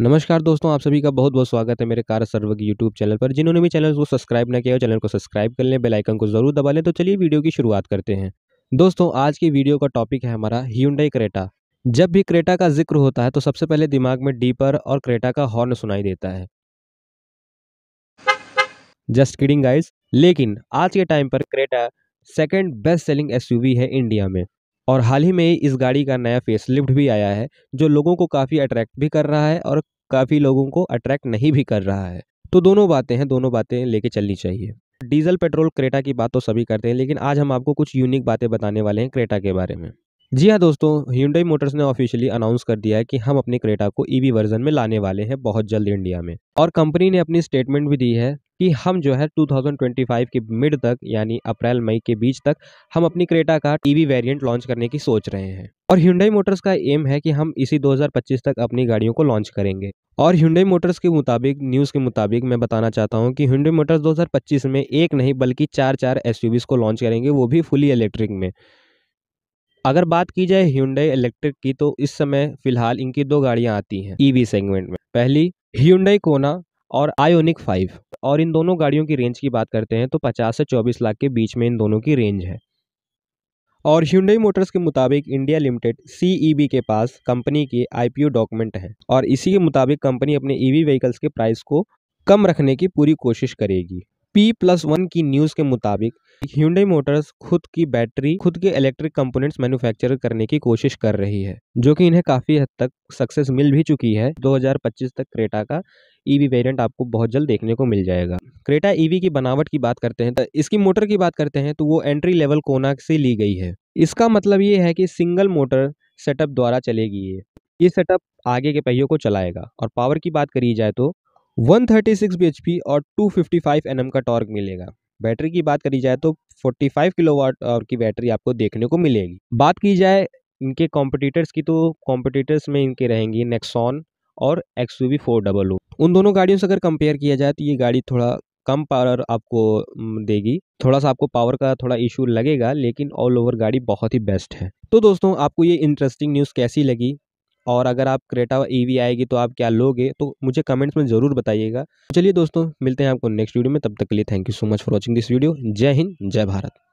नमस्कार दोस्तों आप सभी का बहुत बहुत स्वागत है मेरे कार सर्व की यूट्यूब चैनल पर जिन्होंने भी चैनल को सब्सक्राइब ना किया हो चैनल को सब्सक्राइब कर लें बेल आइकन को जरूर दबा लें तो चलिए वीडियो की शुरुआत करते हैं दोस्तों आज की वीडियो का टॉपिक है हमारा ह्यूडई क्रेटा जब भी क्रेटा का जिक्र होता है तो सबसे पहले दिमाग में डीपर और क्रेटा का हॉर्न सुनाई देता है जस्ट किडिंग गाइज लेकिन आज के टाइम पर क्रेटा सेकेंड बेस्ट सेलिंग वी है इंडिया में और हाल ही में इस गाड़ी का नया फेसलिफ्ट भी आया है जो लोगों को काफ़ी अट्रैक्ट भी कर रहा है और काफ़ी लोगों को अट्रैक्ट नहीं भी कर रहा है तो दोनों बातें हैं दोनों बातें लेके चलनी चाहिए डीजल पेट्रोल क्रेटा की बात तो सभी करते हैं लेकिन आज हम आपको कुछ यूनिक बातें बताने वाले हैं क्रेटा के बारे में जी हाँ दोस्तों ह्यूडई मोटर्स ने ऑफिशियली अनाउंस कर दिया है कि हम अपने क्रेटा को ईवी e वर्जन में लाने वाले हैं बहुत जल्द इंडिया में और कंपनी ने अपनी स्टेटमेंट भी दी है कि हम जो है 2025 के मिड तक यानी अप्रैल मई के बीच तक हम अपनी क्रेटा का ईवी वेरिएंट लॉन्च करने की सोच रहे हैं और हिंडई मोटर्स का एम है कि हम इसी 2025 तक अपनी गाड़ियों को लॉन्च करेंगे और हिंडई मोटर्स के मुताबिक न्यूज़ के मुताबिक मैं बताना चाहता हूँ कि हिंडई मोटर्स दो में एक नहीं बल्कि चार चार एस को लॉन्च करेंगे वो भी फुली इलेक्ट्रिक में अगर बात की जाए ह्यूडई इलेक्ट्रिक की तो इस समय फिलहाल इनकी दो गाड़ियाँ आती हैं ईवी e सेगमेंट में पहली ह्यूडई कोना और आयोनिक फाइव और इन दोनों गाड़ियों की रेंज की बात करते हैं तो पचास से चौबीस लाख के बीच में इन दोनों की रेंज है और ह्यूडई मोटर्स के मुताबिक इंडिया लिमिटेड सीईबी के पास कंपनी के आईपीओ डॉक्यूमेंट है और इसी के मुताबिक कंपनी अपने ईवी e व्हीकल्स के प्राइस को कम रखने की पूरी कोशिश करेगी पी प्लस वन की न्यूज़ के मुताबिक ह्यूडई मोटर्स खुद की बैटरी खुद के इलेक्ट्रिक कंपोनेंट्स मैन्युफैक्चर करने की कोशिश कर रही है जो कि इन्हें काफ़ी हद तक सक्सेस मिल भी चुकी है 2025 तक क्रेटा का ईवी e वेरिएंट आपको बहुत जल्द देखने को मिल जाएगा क्रेटा ईवी e की बनावट की बात करते हैं तो इसकी मोटर की बात करते हैं तो वो एंट्री लेवल कोना से ली गई है इसका मतलब ये है कि सिंगल मोटर सेटअप द्वारा चलेगी ये ये सेटअप आगे के पहियों को चलाएगा और पावर की बात करी जाए तो 136 bhp और 255 nm का टॉर्क मिलेगा बैटरी की बात करी जाए तो 45 किलोवाट और की बैटरी आपको देखने को मिलेगी बात की जाए इनके कॉम्पिटिटर्स की तो कॉम्पिटिटर्स में इनके रहेंगी नेक्सॉन और X U four double O उन दोनों गाड़ियों से अगर कंपेयर किया जाए तो ये गाड़ी थोड़ा कम पावर आपको देगी थोड़ा सा आपको पावर का थोड़ा इशू लगेगा लेकिन ऑल ओवर गाड़ी बहुत ही बेस्ट है तो दोस्तों आपको ये इंटरेस्टिंग न्यूज़ कैसी लगी और अगर आप क्रेटा ई आएगी तो आप क्या लोगे तो मुझे कमेंट्स में ज़रूर बताइएगा चलिए दोस्तों मिलते हैं आपको नेक्स्ट वीडियो में तब तक के लिए thank you so much for watching this video जय हिंद जय भारत